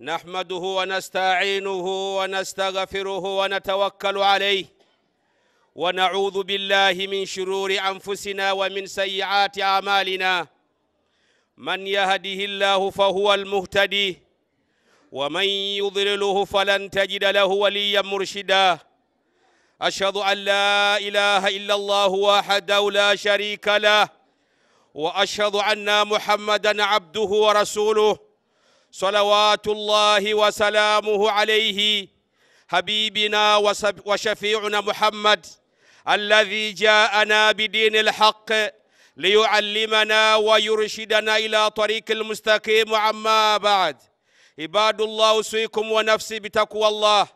نحمده ونستعينه ونستغفره ونتوكل عليه ونعوذ بالله من شرور أنفسنا ومن سيئات أعمالنا من يهده الله فهو المهتدي ومن يضلله فلن تجد له وليا مرشدا أشهد أن لا إله إلا الله وحده لا شريك له وأشهد أن محمدا عبده ورسوله صلوات الله وسلامه عليه حبيبنا وشفيعنا محمد الذي جاءنا بدين الحق ليعلمنا ويرشدنا إلى طريق المستقيم عما بعد عباد الله أوصيكم ونفسي بتقوى الله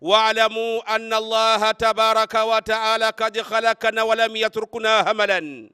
واعلموا أن الله تبارك وتعالى قد خلقنا ولم يتركنا هملا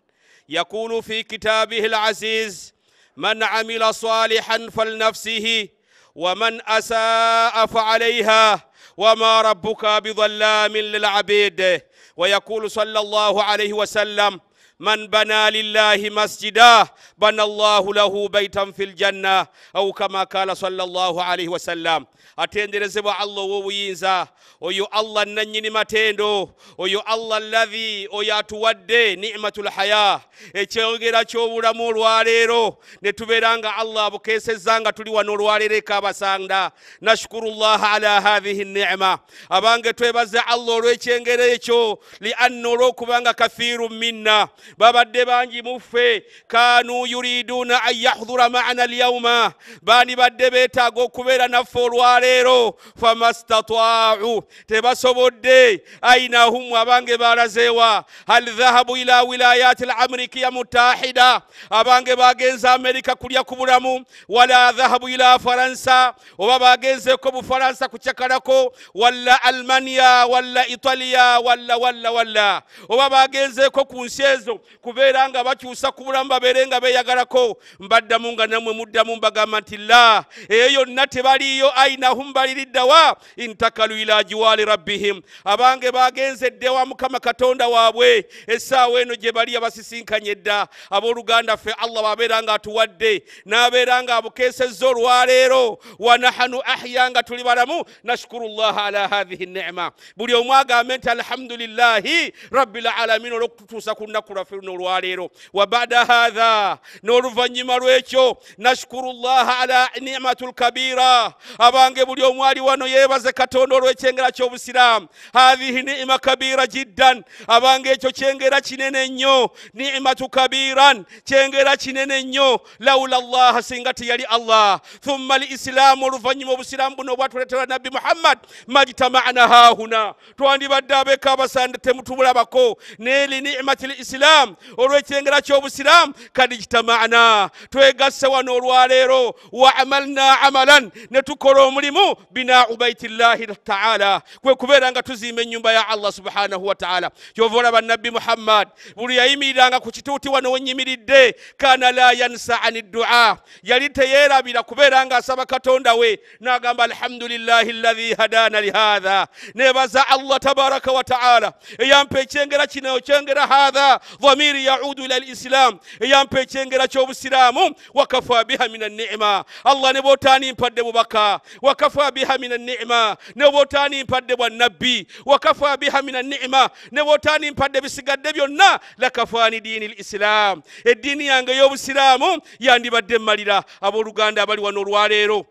يقول في كتابه العزيز من عمل صالحا فلنفسه ومن أساء فعليها وما ربك بظلام للعبيد ويقول صلى الله عليه وسلم man bana lillahi masjida bana llahu lahu baitan fi ljanna aw kama kala salllahalihi wasallam atenderezebwa allah owobuyinza oyo allah nanyini matendo oyo allah lavi oyo atuwadde nimatu lhaya ekyogera ky'obulamu olwaleero ne tuberanga allah abukesezanga tuli wano olwaleereko abasanda nashukuru llaha ala hathihi nicma abange twebaze allah olw'ekyengero ekyo lianna olw'okubanga kathiru minna babadde bangi muffe kanu yuriduna an yahdura maana alyauma bani badde betaaga okubeera naffe olwaleero famastatau tebasobodde ainahum abange balazeewa hal dhahabu ila wilayati alamerikiya mutahida abange bagenze amerika kulya ku bulamu wala dhahabu ila faransa oba bagenzeko bufaransa kucakalako walla almaniya walla italiya walla walla walla oba bagenzeko ku nsi ezo kubeera nga bakyusa ku bulamu babeere nga beeyagalako mbaddamu nga nammwe muddamu mbagamba nti la eyo yonna tebaliyo ainahum baliriddawa intakalu ila giwaali rabbihim abange bagenze eddewa mukama katonda waabwe essaawa eno gye bali abasisinkanye dda abooluganda ffe allah wabeera nga atuwadde n'abeera nga abukeesezza olwaleero wanahanu ahya nga tuli balamu nashukuru llaha ala hathihi nema buli omu agambe nti alhamdulilahi rabbilalamin olwokutuusa ku lunaku lwaf lwaffe luno olwaleero wabada hatha n'oluvanyuma lwekyo nashukuru llaha ala nimati lkabira abange buli omwali wano yeebaze katonda olw'ekyengera ky'obusiraamu hathihi nima kabira jiddan abange ekyo kyengera kinene nnyo nimatu kabiran kyengera kinene nnyo laula llaha singa teyali allah thumma lislaamu oluvanyuma obusiraamu buno obwatuletera nabbi muhammad majtamana hahuna twandibadde abeka abasande temutubulabako neli nimati lislam olw'ekirengera ky'obusiraamu kadi kitamaana twegasse wano olwaleero wa amalna amalan ne tukola omulimu bina ubaitillahi taala kwe kubeera nga tuzimba ennyumba ya allah subhanahu wataala kyova olaba nabbi muhammad buli yayimiriranga ku kituuti wano wenyimiridde kana la yansa ani dduca yali teyeerabira kubeera nga asaba katonda we n'agamba alhamdulillahi llahi hadana lihatha nebaza allah tabaraka wataala eyampa ekyengera kino okyengera hatha dhamiri yaudu ila lislam eyampa ekyengera kyobusiraamu wakafa biha min anima allah ne botanimpadde bubaka wakafa biha min anima ne botanimpadde bwanabbi wakafa biha min anima ne botanimpadde bisigadde byonna lakafaani diini lislam eddiini yange ey'obusiraamu yandibadde mmalira abooluganda abali wano olwaleero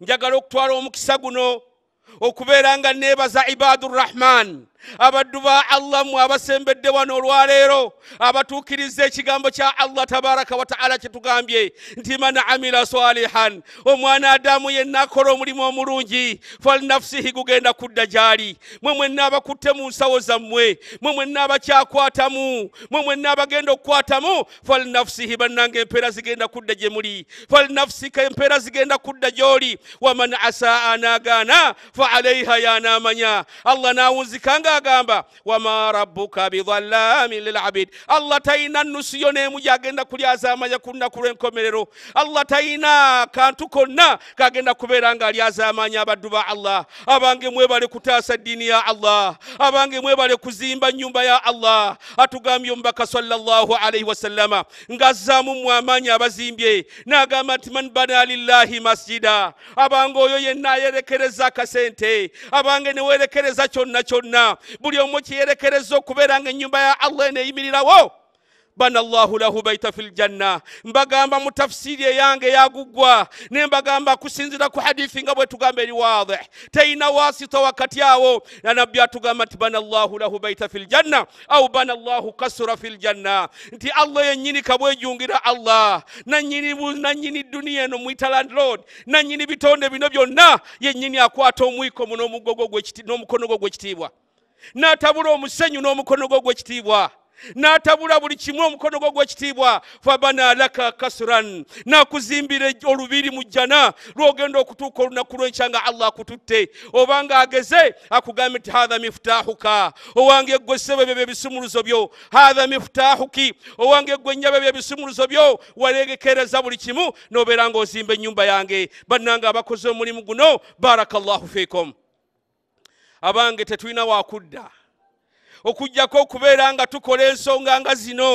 njagala okutwala omukisa guno okubeera nga neebaza ibadu rrahmani abaddu ba allah mwe abasembedde wano olwaleero abatuukirizza ekigambo kya allah tabaraka wataala kyetugambye nti man amila salihan omwana adamu yenna akola omulimu omulungi falinafusihi gugenda kudda gyali mwe mwenna abakutte mu nsawo zammwe mwe mwenna abakyakwatamu mwe mwenna abagenda okukwatamu falinafusihi bannanga empeera zigenda kudda gye muli falinafusika empeera zigenda kudda gy'oli waman asaa anagaana fa aleiha yanamanya allah nawunzikanga agamba wamarabuka bidhalami lilabid allah talina nusiyo nemu yagenda kulyazamanya ku lunaku lwenkomerero allah talina kantu konna kagenda kubeera nga alyazamanya abaddu ba allah abange mwebale kutaasa eddiini ya allah abange mwebale kuzimba nyumba ya allah atugambye omubaka salllahu alaihi wasallama ng'azzaamu mu amaanyi abazimbye n'agamba nti man bana lillahi masjida abange oyo yenna ayerekereza akasente abange newerekereza kyonna kyonna buli omu kyeyerekereza okubeera nga enyumba ya allah eneeyimirirawo bana allahu lahu baita fi ljanna mbagamba mu tafsiri eyange yagugwa ne mbagamba kusinzira ku hadithi nga bwetugamba eri wadih teyina wasita wakati awo anabbi atugamba nti bana llahu lahu baita fi ljanna au bana llahu kasura fi ljanna nti allah yenyini kabwejungira allah nanyini duniya eno mwitaland lord nanyini bitonde bino byonna yenyini akwata omwiko mu nomugogo n'omukono gwo gwekitiibwa no n'atabula omusenyu n'omukono gwo gw'ekitiibwa n'atabula buli kimu omukono gwo gw'ekitiibwa fabanalaka kasuran n'akuzimbira olubiri mu jjana lwogenda okutuuka olunaku lw'enkya nga allah akututte obanga ageze akugambe nti hatha miftahuka owange gwe ssebo ebyo byebisumuluzo byo hatha miftahuki owange gwe nnyabo ebyebisumuluzo byo walegekereza buli kimu n'obeera ng'ozimba ennyumba yange bannanga abakoze omulimu guno baraka llahu fikum abange tetulina wakudda okujjako okubeera nga tukola ensonga nga zino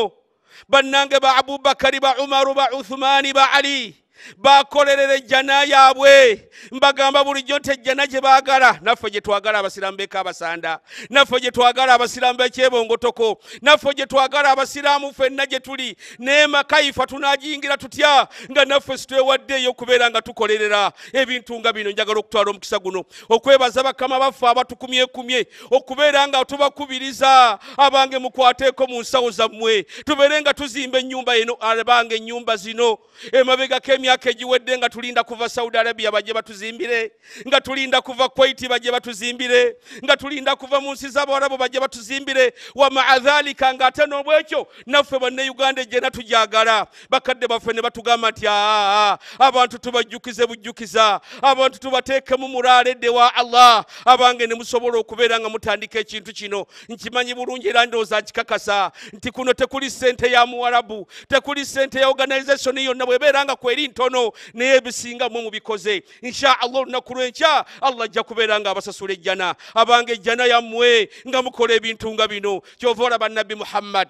bannange ba abubakari ba umaru ba uthumaani ba alii bakolerera ejjana yaabwe mbagamba bulijjo nti ejjana gye baagala naffe gye twagala abasiraamu beeka abasanda naffe gye twagala abasiraamu b'ekyebongotoko naffe gye twagala abasiraamu ffenna gye tuli naye makaifa tunaagiyingira tutya nga naffe situwewaddeeyo okubeera nga tukolerera ebintu nga bino njagala okutwala omukisa guno okwebaza bakama baffe abatukumye ekumye okubeera nga tubakubiriza abange mukwateeko mu nsawo zammwe tubeere nga tuzimba ennyumba eno abange ennyumba zino emabegakemy emyaka egiwedde nga tulinda kuva saudi arabia bajje batuzimbire nga tulinda kuva kwaiti bajje batuzimbire nga tulinda kuva mu nsi z'abawarabu bajje batuzimbire wamaa dhalika ngaate n'obwekyo naffe banne uganda ejje natujagala bakadde baffe ne batugamba nti aa abantu tubajjukize bujjukiza abantu tubateekemu muraala edde wa allah abange ne musobola okubeera nga mutandika ekintu kino nkimanyi bulungi era ndowooza nkikakasa nti kuno tekuli sente ya muwarabu tekuli sente ya organization yonna bwebeera nga kweri nti ebitono naye ebisinga mwe mubikoze insha allah olunaku lwenkya allah ajja kubeera nga abasasula ejjana abanga ejjana yammwe nga mukola ebintu nga bino kyova olaba nabbi muhammad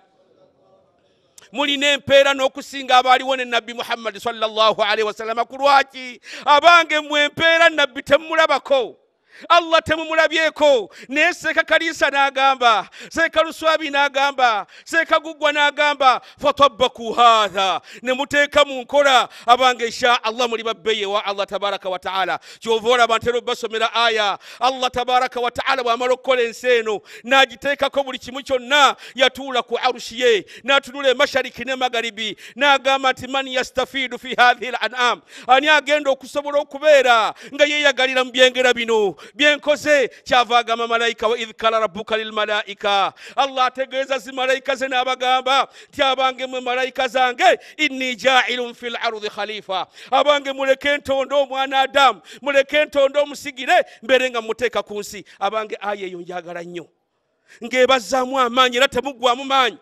mulina empeera n'okusinga abaaliwo ne nabbi muhammadi sallaalihi wasallama ku lwaki abange mwempeera nabbi temumulabako allah temumulabyeko naye seeka kaliisa n'agamba seeka luswabi n'agamba seeka guggwa n'agamba fatabaku hatha ne muteeka mu nkola abange insha allah muli babbeye wa allah tabaraka wataala kyova olaba ntera obasomera aya allah tabaraka wataala bw'amala okukola ensi eno n'agiteekako buli kimu kyonna yatuula ku arushi ye n'atunula emashariki ne magaribi n'agamba nti man yastafiidu fi hathihi al an'am ani agenda okusobola okubeera nga yeeyagalira mu byengera bino byenkoze kyavagamba malayika wa ih kala rabuka lilmalaika allah ategeeza zimalayika ze n'abagamba nti abange mwe malayika zange inni jailun fi lardi khalifa abange muleke entondo omwana adamu muleke entondo omusigire mbeere nga muteeka ku nsi abange ayi eyo njagala nnyo ng'ebazaamu amaanyi era temuggwamu maanyi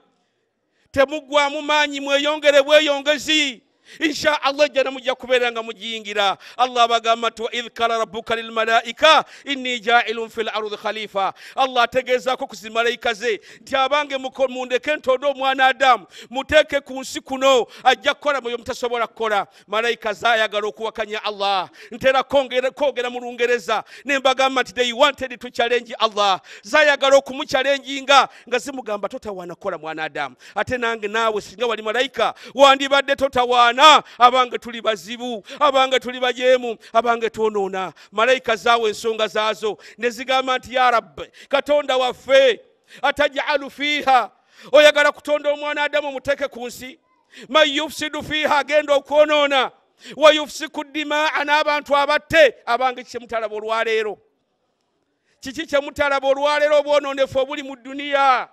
temuggwamu maanyi mweyongere bweyongezi insha allah jana mujja kubeera nga mujiyingira allah abagamba nti waidh kala rabuka lilmalaika inni jailun fi lardi khalifa allah ategezaako ku zimalaika ze nti abange mundeke ntonde omwana adamu muteeke ku nsi kuno ajja kukola muyo mutasobola kukola malaika zayagala okuwakanya allah ntera kwogera mu lungereza nembagamba nti they wanted to challenge allah zayagala okumuchalenginga nga zimugamba totawaana kukola mwana adamu ate nange naawe singa wali malaika wandibadde totawaana abaana abange tuli bazibu abange tuli bajeemu abange twonoona malayika zaawe ensonga zaazo ne zigamba nti ya rabbi katonda waffe atajalu fiiha oyagala kutonda omwana adamu omuteeke ku nsi man yufsidu fiiha agenda okwonoona wayufusiku dimaa n'abantu abatte abange kikyemutalaba olwaleero kiki kyemutalaba olwaleero obwononefu obuli mu duniya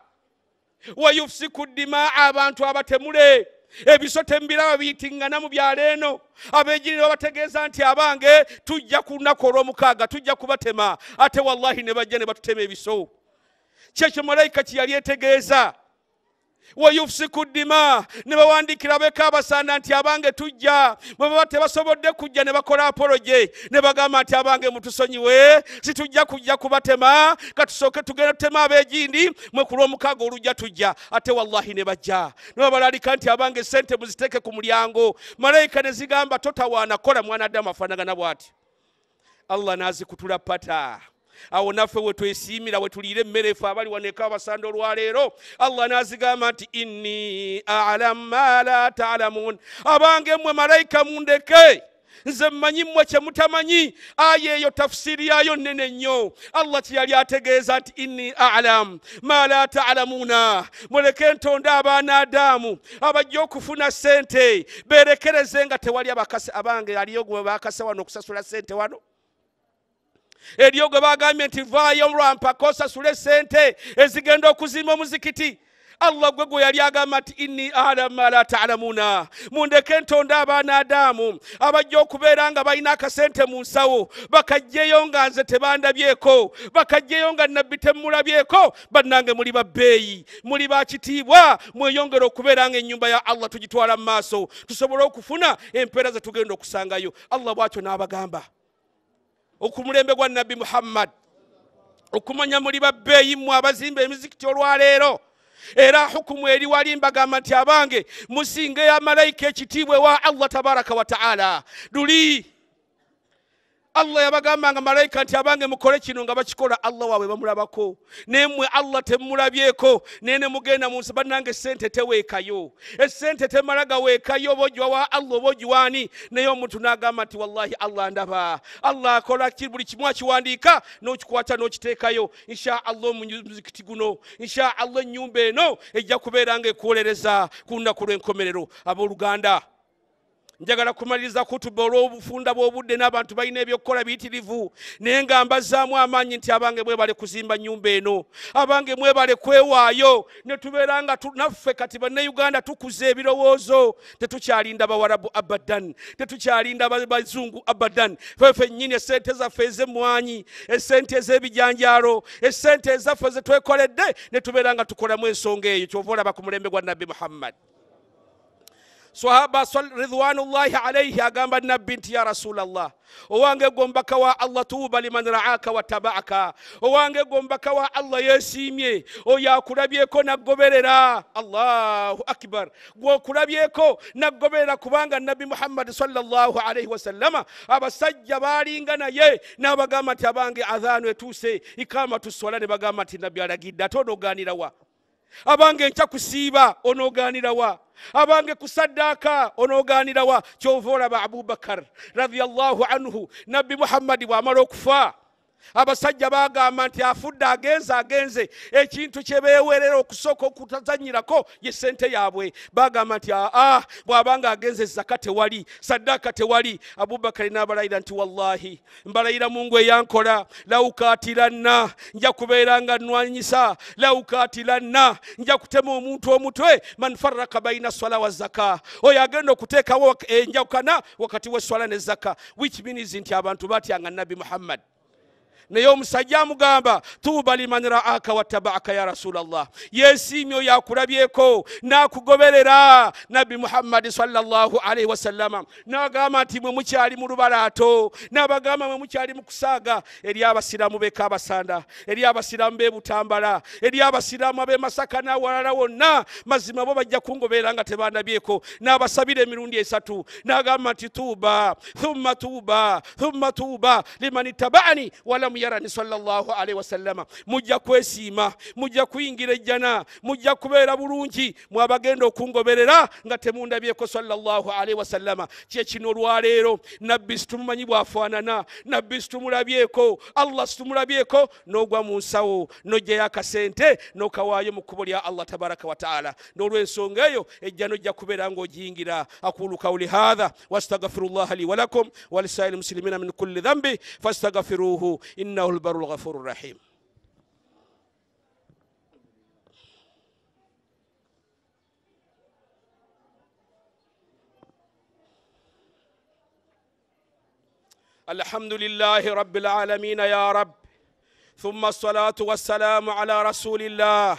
wayufusiku dimaa abantu abatemule ebiso tembiraba biyitingana mu byalo eno abeegirira babategeeza nti abange tujja ku lunaku olw'omukaaga tujja kubatema ate wallahi ne bajja ne batutema ebiso kyekyo malayika kye yali etegeeza wa yufusiku ddima ne bawandiikira beka abasanda nti abange tujja bwe baba tebasobodde kujja ne bakola apoloje ne bagamba nti abange mutusonyiwe situjja kujja kubatema katusooke tugenda tutema abegindi mwekulwa omukaago olujja tujja ate wallahi ne bajja ne babalalika nti abange sente muziteeke ku mulyango malayika ne zigamba totawaanakola mwanaddamu afaanagana bw'ati allah n'azikutula pataa awo naffe we twesiimira we tuliire emmere efe abali waneeka abasanda olwaleero allah n'azigamba nti inni alamu ma la talamuun abange mmwe malayika mundeke nze mmanyi mmwe kyemutamanyi ayi eyo tafusiri yaayo nnene nnyo allah kyeyali ategeeza nti inni alamu ma la talamuuna muleke ntonde abaana adaamu abajja okufuna sente berekereze nga tewali abakase abange aliyo gwe bakase wano okusasula sente wano eriyo gwe bagambye nti vaayo lwampaka osasula esente ezigenda okuzimba omuzikiti allah gwe gwe yali agamba nti inni alamu mala talamuna mundeke ntonda abaana adaamu abajja okubeera nga balina akasente mu nsawo bakajjeyo nga nze tebandabyeko bakajjeyo nga nabbi temumulabyeko bannange muli babbeeyi muli bakitiibwa mweyongere okubeera nga ennyumba ya allah tugitwala mu maaso tusobole okufuna empeera ze tugenda okusangayo allah bwatyo n'abagamba okumulembe gwa nabbi muhammad okumanya muli babbeeyi mmwe abazimba emizikiti olwaleero era hukumu eri wali mbagamba nti abange musinge amalayika ekitiibwe wa allah tabaraka wataala luli allah yabagambanga malayika nti abange mukole kino nga bakikola allah waabwe bamulabako nemmwe allah temumulabyeko naye ne mugenda mu nsi bannanga esente teweekayo esente temalaga weekayo oba ogiwawa allah oba ogiwaani naye omuntu n'agamba nti wallahi allah ndaba allah akola buli kimu akiwandiika n'okikwata n'okiteekayo insha allah omuzikiti guno insha allah ennyumba eno ejja kubeera nga ekwolereza ku lunaku lw'enkomerero abooluganda njagala kumaliriza kutuba olw'obufunda bw'obudde n'abantu balina ebyokukola biyitirivu naye nga mbazaamu amaanyi nti abange mwebale kuzimba nyumba eno abange mwebale kwewaayo ne tubeera nga naffe kati bannayuganda tukuza ebirowoozo tetukyalinda bawarabu abadan tetukyalinda bazungu abadan fefe nnyini esente zaffe ez'emwanyi esente ez'ebijanjaalo esente ezaffe zetwekoledde ne tubeera nga tukolamu ensonga eyo kyova olaba ku mulembe gwa nabbi muhammadi sahaba ridwanullahi alaihi agamba nabbi nti ya rasulllah owange gombaka wa allah tuba liman raaka watabaaka owange gombaka wa allah yesimye oyakulabyeko nagoberera allahu akbar gwokulabyeko nagoberera kubanga nabbi muhammadi salllah alaihi wasallama abasajja balinga naye nabagamba nti abange adhanu etuuse ikamatu swala nebagamba nti nabbi alagidde ate onoganirawa abange nca kusiiba onoganirawa abange kusaddaaka onoganirawa kyova olaba abubakar radiallahu anhu nabbi muhammadi bwamala okufa abasajja bagamba nti afudde agenze agenze ekintu kyebewerera okusooka okutazanyirako yesente yabwe bagamba nti aa ah, ah, bwabanga agenze zaka tewali saddaka tewali abubakari nabalayira nti wallahi mbalayira mungu eyankola laukatiranna nja kubeera nga nwanyisa laukatiranna nja kutema omuntu omutwe man faraka baina swala wa zaka oyo agenda okuteekawo enjawukana eh, wakati weswala ne zaka which means nti abantu batyanga nabi muhammad naye omusajja amugamba tuba liman raaka watabaaka ya rasulllah yesiimi oyo akulabyeko n'akugoberera nabbi muhammadi salaalii wasalama n'agamba nti mwe mukyali mu lubalaato n'abagamba mwe mukyali mu kusaaga eri abasiraamu be kabasanda eri abasiraamu be butambala eri abasiraamu ab'e masaka n'awalala wonna mazima bo bajja kungobeera nga tebanabyeko n'abasabira emirundi esatu n'agamba nti tuba uma tuba uma tuba liman ttabaani wala imamu yarani salllah alaihi wasallama mujja kwesiima mujja kuyingira ejjana mujja kubeera bulungi mwabagenda okungoberera nga temundabyeko salllah alaihi wasallama kyekino olwaleero nabbi situmumanyi bwafaanana nabbi situmulabyeko allah situmulabyeko n'ogwa mu nsawo nojjayo akasente n'okawaayo mu kkubo lya allah tabaraka wataala n'olwensonga eyo ejjana ojja kubeera ngaogiyingira aqulu kauli hatha wastagfiru llaha li walakum walisaili lmuslimina min kulli dhambi fastagfiruhu إنه البر الغفور الرحيم الحمد لله رب العالمين يا رب ثم الصلاة والسلام على رسول الله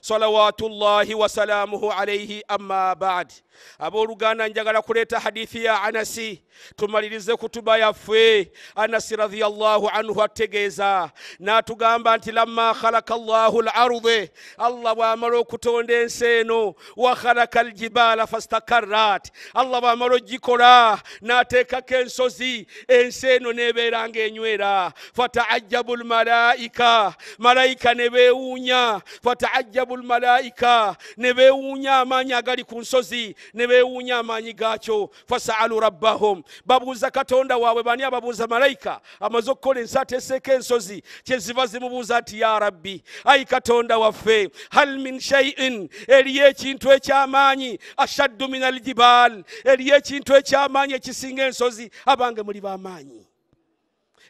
salawatu llahi wasalamuhu alaihi ama bad abooluganda njagala kuleeta hadithi ya anasi tumalirize kutuba yaffe anasi radiallahu anhu ategeeza n'atugamba nti lamma khalaka llahu larde allah bw'amala okutonda ensi eno wa khalaka aljibaala fastakarat allah bw'amala ogikola n'ateekako ensozi ensi eno neebeera ng'enywera fataajjabu lmalaika malaika ne beewuunya fataajjabu bulmalaika ne bewuunya amaanyi agali ku nsozi ne bewuunya amaanyi gaakyo fasaalu rabbahum babuuza katonda waabwe bani ababuuza malayika amaze okukola ensi ateeseeko ensozi kyeziba zimubuuza nti ya rabbi ayi katonda waffe hal min shaiin eriyo ekintu ekyamaanyi ashaddu min aljibaal eriyo ekintu ekyamaanyi ekisinga ensozi abange muli bamaanyi ba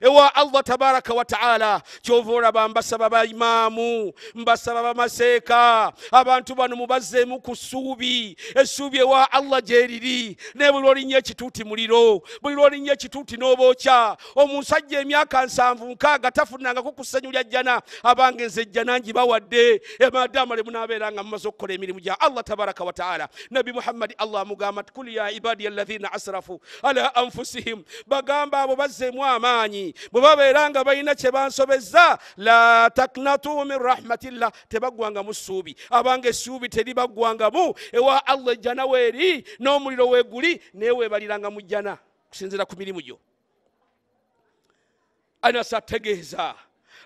ewa allah tabaraka wataala kyova olaba mbasaba baimaamu mbasaba bamaseeka abantu bano mubazzeemu ku ssuubi essuubi ewa allah gyeriri naye buli olinnya ekituuti muliro buli lwolinnya ekituuti n'obookya omusajja emyaka nsanvu nkaaga tafunangako ku ssanyu lya jjana abange nze ejjanangi bawadde emadamalemu n'abeeranga mumaze okukola emirimu gya allah tabaraka wataala nabi muhammadi allah amugamba kuli ya ibadi allahina asrafu ala anfusihim bagamba abo bazzeemu amaanyi bwe babeera nga balina kye bansobezza la taknatu min rahmatillah tebaggwangamu ssuubi abanga essuubi teribaggwangamu ewa allah ejjana weeri n'omuliro weeguli naye weebaliranga mu jjana kusinziira ku mirimu gyo anasi ategeeza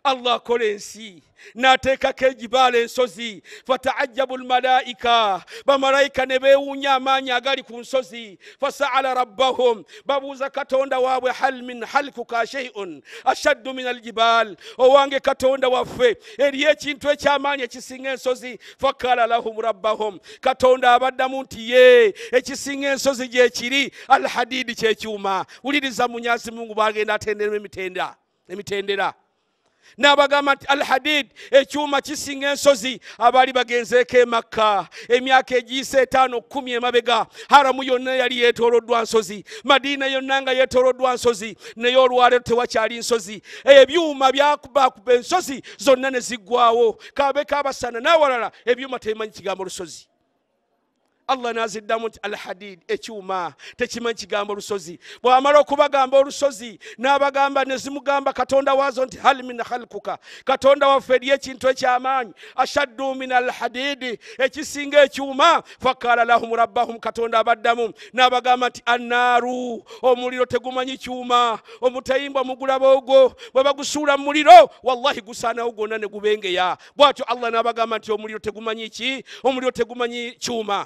allah akola ensi n'ateekako egibaala ensozi fataajabu lmalaika bamalayika ne beewuunya amaanyi agali ku nsozi fasaala rabbahum babuuza katonda waabwe hal min halkuka sheiun ashaddu min aljibaal owange katonda waffe eri ekintu eky'amaanyi ekisinga ensozi fakala lahum rabbahum katonda abaddamu nti ye ekisinga ensozi gyekiri alhadidi kyekyuma wuliriza munyazi mungu bagenda atenderamu emitendera emitendera n'abagamba nti alhadid ekyuma kisinga ensozi abaali bagenzeeko emakka emyaka egiyisa etaano kumi emabega haramu yonna yali yeetooloddwa nsozi madiina yonna nga yeetooloddwa nsozi naye olwalero tewakyali nsozi ebyuma byakubakuba ensozi zonna ne ziggwawo kabeko abasana n'awalala ebyuma tebimanyi kigamba olusozi allah naziddamu nti alhadid ekyuma tekimanyi kigamba olusozi bwamala okubagamba olusozi n'abagamba nezimugamba katonda waazo nti hal min khalkuka katonda waffe eri ekintu ekyamaanyi ashaddu min alhadidi ekisinga ekyuma fakaala lahum rabbahum katonda abaddamu n'abagamba nti annaaru omuliro tegumanyi kyuma omutayimbwa mugulaba ogwo bwe bagusuula mumuliro wallahi gusaanawo gwonna ne gubengeya bwatyo allah n'abagamba nti omuliro tegumanyi ki omuliro tegumanyi kyuma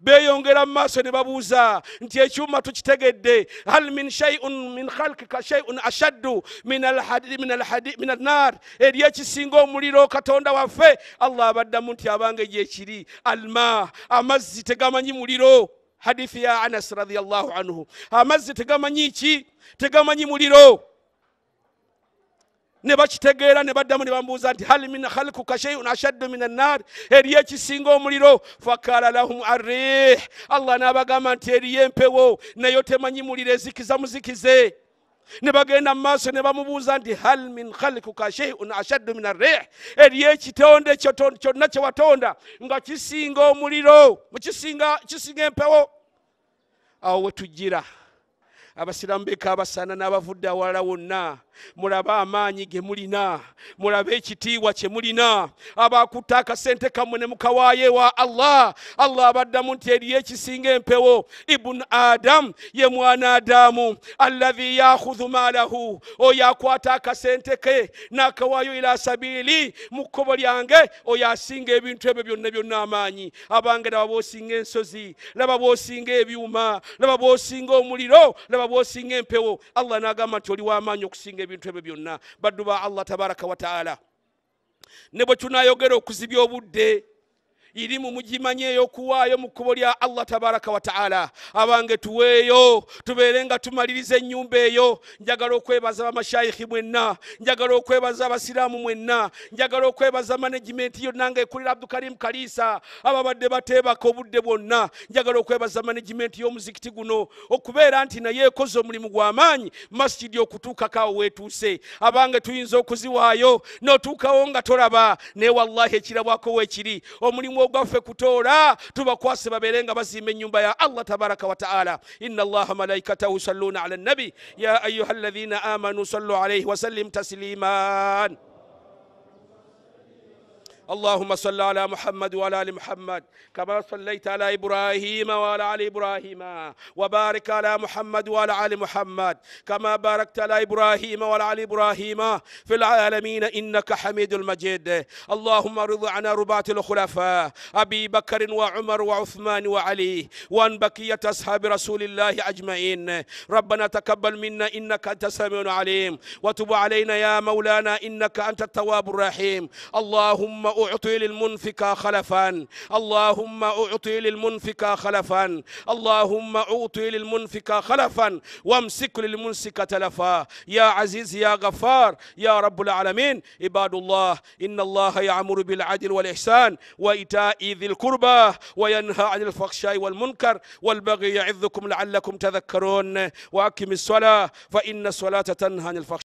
beyongera mu maaso ne babuuza nti ekyuma tukitegedde hal min shaiun min khalkika shaiun ashaddu min annar eri ekisinga omuliro katonda waffe allah abaddamu nti abanga egyekiri alma amazzi tegamanyi muliro hadithi ya anas radiallahu anhu amazzi tegamanyi ki tegamanyi muliro ne bakitegeera ne baddamu ne bambuuza nti hal min khalkuka sheiun ashaddu min annaari eriyo ekisinga omuliro fakaala lahum arih allah n'abagamba nti eriyo empewo nayo temanyimulira ezikiza muzikize ne bagenda mu maaso ne bamubuuza nti hal min khalkuka sheiun ashaddu min arih eriyo ekitonde kyonna kye watonda nga kisinga omuliro kisinga empewo awo we tujjira abasiraamu beka abasaana n'abavudde awalala wonna mulabe amaanyi ge mulina mulabe ekitiibwa kye mulina abakutta akasente kammwe ne mukawaayo ewa allah allah abaddamu nti eriyo ekisinga empewo ibunu adamu ye mwana adamu allahi yakhudhu maalahu oyo akwata akasente ke n'akawaayo ila sabiiri mu kkobo lyange oyo asinga ebintu ebyo byonna byonna amaanyi abange laba boosinga ensozi laba boosinga ebyuma laba boosinga omuliro laba boosinga empewo allah n'agamba nti oli w'amaanyi okusinga ebintu ebyo byonna badduba allah tabaraka wataala ne bwe tunayogera okuzibya obudde irimu mugimanyi eyokuwaayo mu kkubo lya allah tabaraka wataala abange tuweeyo tubeere nga tumaliriza ennyumba eyo njagala okwebaza bamashayikhi mwenna njagala okwebaza abasiraamu mwenna njagala okwebaza manejimenti yonna nga ekolera abdukarimu kalisa ababadde bateebaka obudde bwonna njagala okwebaza manejimenti y'omuzikiti guno okubeera nti naye ekoze omulimu gw'amaanyi masijidi okutuukakaawo weetuuse abange tuyinza okuziwaayo n'otuukawo nga tolaba naye wallahi ekirabwako weekiri omulimu amangu ogwaffe kutoora tubakwase babeere nga bazimba ennyumba ya allah tabaraka wataala ina allaha malaikatahu yusalluuna ala nabi ya ayuha alladhina amanu sallu alaihi wasallim tasliman اللهم صل على محمد وعلى ال محمد كما صليت على ابراهيم وعلى ال ابراهيم وبارك على محمد وعلى ال محمد كما باركت على ابراهيم وعلى ال ابراهيم في العالمين انك حميد المجيد اللهم رض عنا رباة الخلفاء ابي بكر وعمر وعثمان وعلي وان بقيه اصحاب رسول الله اجمعين ربنا تقبل منا انك انت السميع العليم وتب علينا يا مولانا انك انت التواب الرحيم اللهم أعطي للمنفق خلفا اللهم أعطي للمنفق خلفا اللهم أعطي للمنفق خلفا وامسك للمنسك تلفا يا عزيز يا غفار يا رب العالمين عباد الله إن الله يعمر بالعدل والإحسان وإيتاء ذي القربى وينهى عن الفحشاء والمنكر والبغي يعظكم لعلكم تذكرون وأقم الصلاة فإن الصلاة تنهى عن الفخشاء